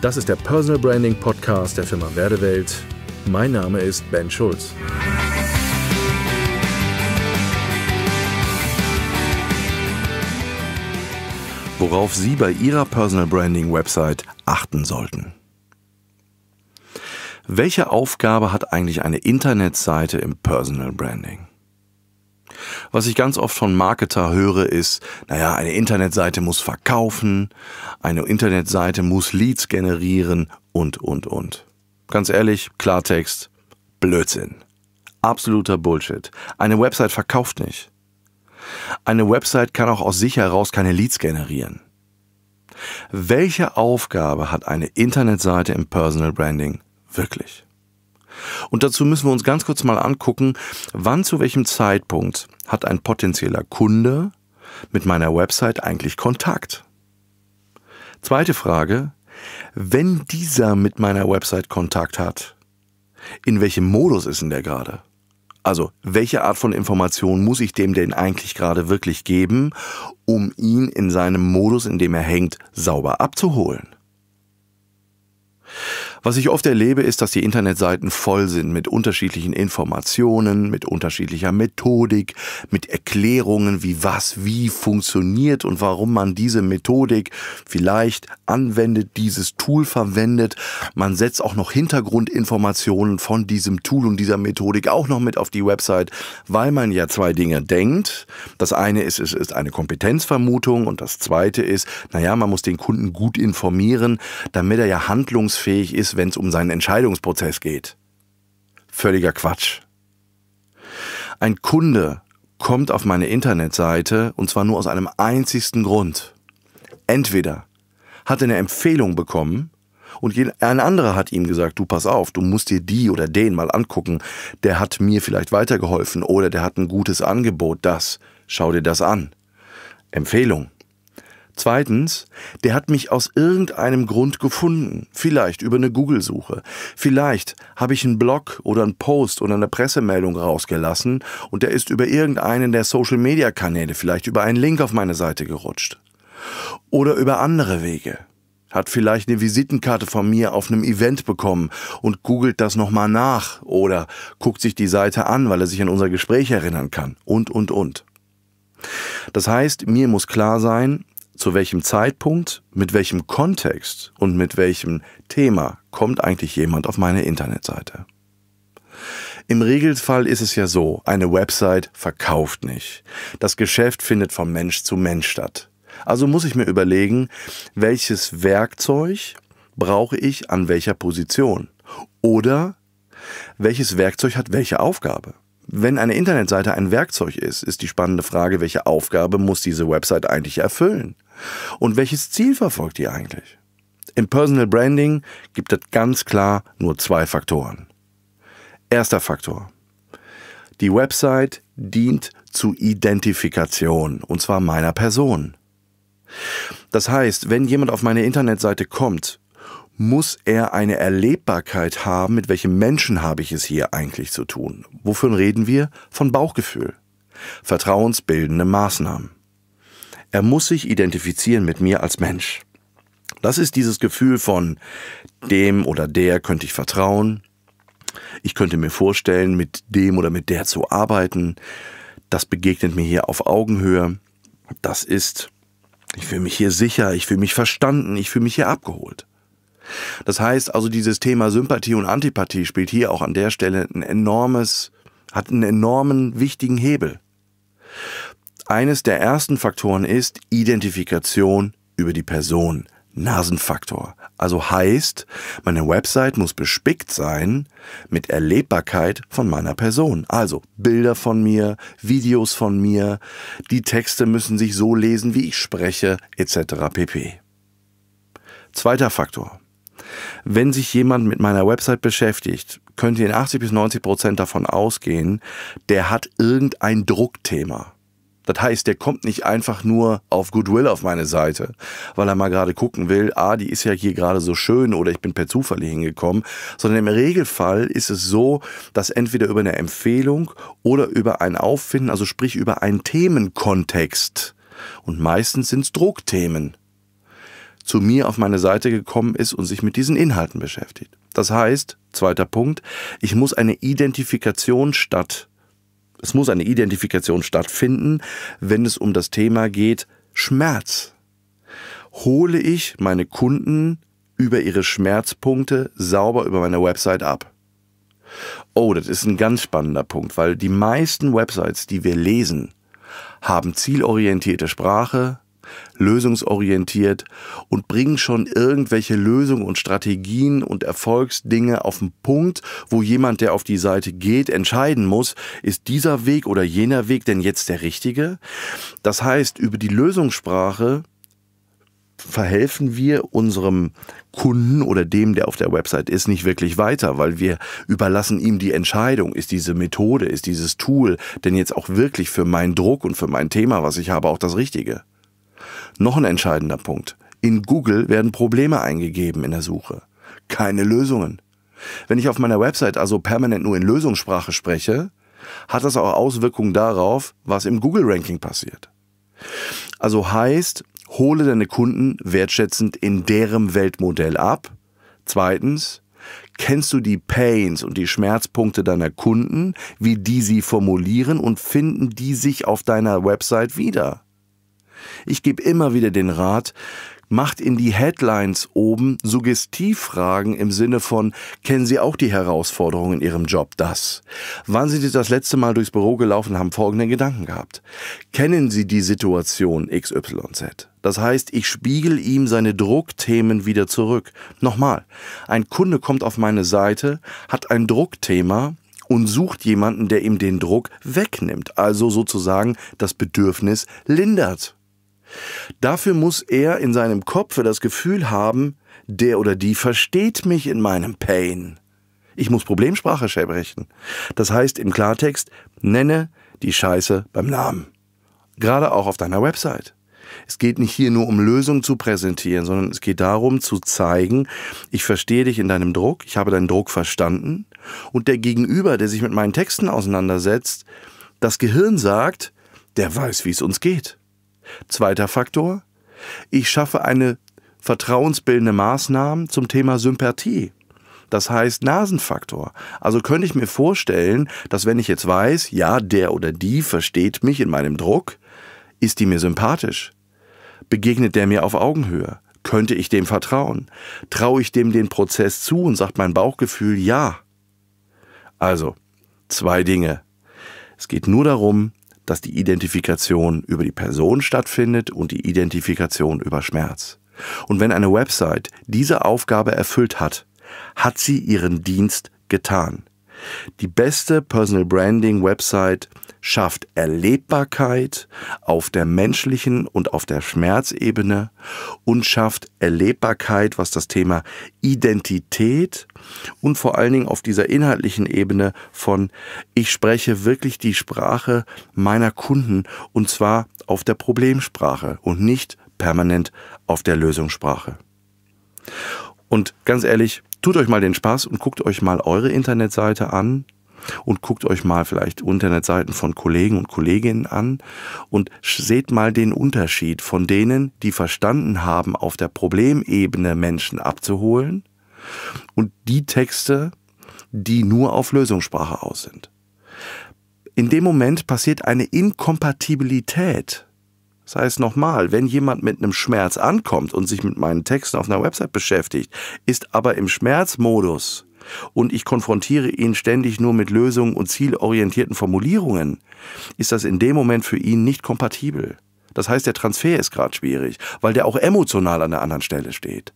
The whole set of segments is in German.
Das ist der Personal Branding Podcast der Firma Werdewelt. Mein Name ist Ben Schulz. Worauf Sie bei Ihrer Personal Branding Website achten sollten. Welche Aufgabe hat eigentlich eine Internetseite im Personal Branding? Was ich ganz oft von Marketer höre, ist, naja, eine Internetseite muss verkaufen, eine Internetseite muss Leads generieren und, und, und. Ganz ehrlich, Klartext, Blödsinn. Absoluter Bullshit. Eine Website verkauft nicht. Eine Website kann auch aus sich heraus keine Leads generieren. Welche Aufgabe hat eine Internetseite im Personal Branding wirklich? Und dazu müssen wir uns ganz kurz mal angucken, wann zu welchem Zeitpunkt hat ein potenzieller Kunde mit meiner Website eigentlich Kontakt? Zweite Frage, wenn dieser mit meiner Website Kontakt hat, in welchem Modus ist denn der gerade? Also, welche Art von Information muss ich dem denn eigentlich gerade wirklich geben, um ihn in seinem Modus, in dem er hängt, sauber abzuholen? Was ich oft erlebe, ist, dass die Internetseiten voll sind mit unterschiedlichen Informationen, mit unterschiedlicher Methodik, mit Erklärungen, wie was wie funktioniert und warum man diese Methodik vielleicht anwendet, dieses Tool verwendet. Man setzt auch noch Hintergrundinformationen von diesem Tool und dieser Methodik auch noch mit auf die Website, weil man ja zwei Dinge denkt. Das eine ist, es ist eine Kompetenzvermutung und das zweite ist, naja, man muss den Kunden gut informieren, damit er ja handlungsfähig ist ist, wenn es um seinen Entscheidungsprozess geht. Völliger Quatsch. Ein Kunde kommt auf meine Internetseite und zwar nur aus einem einzigsten Grund. Entweder hat er eine Empfehlung bekommen und ein anderer hat ihm gesagt, du pass auf, du musst dir die oder den mal angucken, der hat mir vielleicht weitergeholfen oder der hat ein gutes Angebot, das, schau dir das an. Empfehlung. Zweitens, der hat mich aus irgendeinem Grund gefunden, vielleicht über eine Google-Suche, vielleicht habe ich einen Blog oder einen Post oder eine Pressemeldung rausgelassen und der ist über irgendeinen der Social-Media-Kanäle, vielleicht über einen Link auf meine Seite gerutscht. Oder über andere Wege hat vielleicht eine Visitenkarte von mir auf einem Event bekommen und googelt das nochmal nach oder guckt sich die Seite an, weil er sich an unser Gespräch erinnern kann und, und, und. Das heißt, mir muss klar sein, zu welchem Zeitpunkt, mit welchem Kontext und mit welchem Thema kommt eigentlich jemand auf meine Internetseite. Im Regelfall ist es ja so, eine Website verkauft nicht. Das Geschäft findet von Mensch zu Mensch statt. Also muss ich mir überlegen, welches Werkzeug brauche ich an welcher Position? Oder welches Werkzeug hat welche Aufgabe? Wenn eine Internetseite ein Werkzeug ist, ist die spannende Frage, welche Aufgabe muss diese Website eigentlich erfüllen? Und welches Ziel verfolgt ihr eigentlich? Im Personal Branding gibt es ganz klar nur zwei Faktoren. Erster Faktor. Die Website dient zu Identifikation, und zwar meiner Person. Das heißt, wenn jemand auf meine Internetseite kommt, muss er eine Erlebbarkeit haben, mit welchem Menschen habe ich es hier eigentlich zu tun. Wovon reden wir? Von Bauchgefühl. Vertrauensbildende Maßnahmen. Er muss sich identifizieren mit mir als Mensch. Das ist dieses Gefühl von dem oder der könnte ich vertrauen. Ich könnte mir vorstellen, mit dem oder mit der zu arbeiten. Das begegnet mir hier auf Augenhöhe. Das ist, ich fühle mich hier sicher, ich fühle mich verstanden, ich fühle mich hier abgeholt. Das heißt also, dieses Thema Sympathie und Antipathie spielt hier auch an der Stelle ein enormes, hat einen enormen wichtigen Hebel eines der ersten Faktoren ist Identifikation über die Person, Nasenfaktor. Also heißt, meine Website muss bespickt sein mit Erlebbarkeit von meiner Person. Also Bilder von mir, Videos von mir, die Texte müssen sich so lesen, wie ich spreche, etc. pp. Zweiter Faktor. Wenn sich jemand mit meiner Website beschäftigt, könnt ihr in 80 bis 90 Prozent davon ausgehen, der hat irgendein Druckthema. Das heißt, der kommt nicht einfach nur auf Goodwill auf meine Seite, weil er mal gerade gucken will, ah, die ist ja hier gerade so schön oder ich bin per Zufall hier hingekommen, sondern im Regelfall ist es so, dass entweder über eine Empfehlung oder über ein Auffinden, also sprich über einen Themenkontext, und meistens sind es Druckthemen, zu mir auf meine Seite gekommen ist und sich mit diesen Inhalten beschäftigt. Das heißt, zweiter Punkt, ich muss eine Identifikation statt es muss eine Identifikation stattfinden, wenn es um das Thema geht Schmerz. Hole ich meine Kunden über ihre Schmerzpunkte sauber über meine Website ab? Oh, das ist ein ganz spannender Punkt, weil die meisten Websites, die wir lesen, haben zielorientierte Sprache, lösungsorientiert und bringen schon irgendwelche Lösungen und Strategien und Erfolgsdinge auf den Punkt, wo jemand, der auf die Seite geht, entscheiden muss, ist dieser Weg oder jener Weg denn jetzt der richtige? Das heißt, über die Lösungssprache verhelfen wir unserem Kunden oder dem, der auf der Website ist, nicht wirklich weiter, weil wir überlassen ihm die Entscheidung, ist diese Methode, ist dieses Tool denn jetzt auch wirklich für meinen Druck und für mein Thema, was ich habe, auch das Richtige. Noch ein entscheidender Punkt. In Google werden Probleme eingegeben in der Suche. Keine Lösungen. Wenn ich auf meiner Website also permanent nur in Lösungssprache spreche, hat das auch Auswirkungen darauf, was im Google-Ranking passiert. Also heißt, hole deine Kunden wertschätzend in deren Weltmodell ab. Zweitens, kennst du die Pains und die Schmerzpunkte deiner Kunden, wie die sie formulieren und finden die sich auf deiner Website wieder. Ich gebe immer wieder den Rat, macht in die Headlines oben Suggestivfragen im Sinne von, kennen Sie auch die Herausforderungen in Ihrem Job das? Wann sind Sie das letzte Mal durchs Büro gelaufen und haben folgenden Gedanken gehabt? Kennen Sie die Situation XYZ? Das heißt, ich spiegel ihm seine Druckthemen wieder zurück. Nochmal, ein Kunde kommt auf meine Seite, hat ein Druckthema, und sucht jemanden, der ihm den Druck wegnimmt, also sozusagen das Bedürfnis lindert. Dafür muss er in seinem Kopfe das Gefühl haben, der oder die versteht mich in meinem Pain. Ich muss Problemsprache sprechen. Das heißt im Klartext, nenne die Scheiße beim Namen. Gerade auch auf deiner Website. Es geht nicht hier nur um Lösungen zu präsentieren, sondern es geht darum zu zeigen, ich verstehe dich in deinem Druck, ich habe deinen Druck verstanden und der Gegenüber, der sich mit meinen Texten auseinandersetzt, das Gehirn sagt, der weiß, wie es uns geht. Zweiter Faktor, ich schaffe eine vertrauensbildende Maßnahme zum Thema Sympathie. Das heißt Nasenfaktor. Also könnte ich mir vorstellen, dass wenn ich jetzt weiß, ja, der oder die versteht mich in meinem Druck, ist die mir sympathisch? Begegnet der mir auf Augenhöhe? Könnte ich dem vertrauen? Traue ich dem den Prozess zu und sagt mein Bauchgefühl ja? Also, zwei Dinge. Es geht nur darum, dass die Identifikation über die Person stattfindet und die Identifikation über Schmerz. Und wenn eine Website diese Aufgabe erfüllt hat, hat sie ihren Dienst getan. Die beste Personal Branding Website schafft Erlebbarkeit auf der menschlichen und auf der Schmerzebene und schafft Erlebbarkeit, was das Thema Identität und vor allen Dingen auf dieser inhaltlichen Ebene von ich spreche wirklich die Sprache meiner Kunden und zwar auf der Problemsprache und nicht permanent auf der Lösungssprache. Und ganz ehrlich, tut euch mal den Spaß und guckt euch mal eure Internetseite an und guckt euch mal vielleicht Internetseiten von Kollegen und Kolleginnen an und seht mal den Unterschied von denen, die verstanden haben, auf der Problemebene Menschen abzuholen und die Texte, die nur auf Lösungssprache aus sind. In dem Moment passiert eine Inkompatibilität das heißt nochmal, wenn jemand mit einem Schmerz ankommt und sich mit meinen Texten auf einer Website beschäftigt, ist aber im Schmerzmodus und ich konfrontiere ihn ständig nur mit Lösungen und zielorientierten Formulierungen, ist das in dem Moment für ihn nicht kompatibel. Das heißt, der Transfer ist gerade schwierig, weil der auch emotional an der anderen Stelle steht.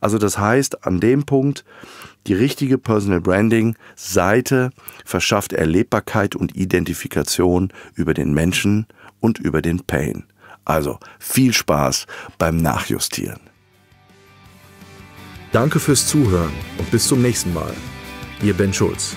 Also das heißt, an dem Punkt, die richtige Personal Branding Seite verschafft Erlebbarkeit und Identifikation über den Menschen und über den Pain. Also viel Spaß beim Nachjustieren. Danke fürs Zuhören und bis zum nächsten Mal. Ihr Ben Schulz.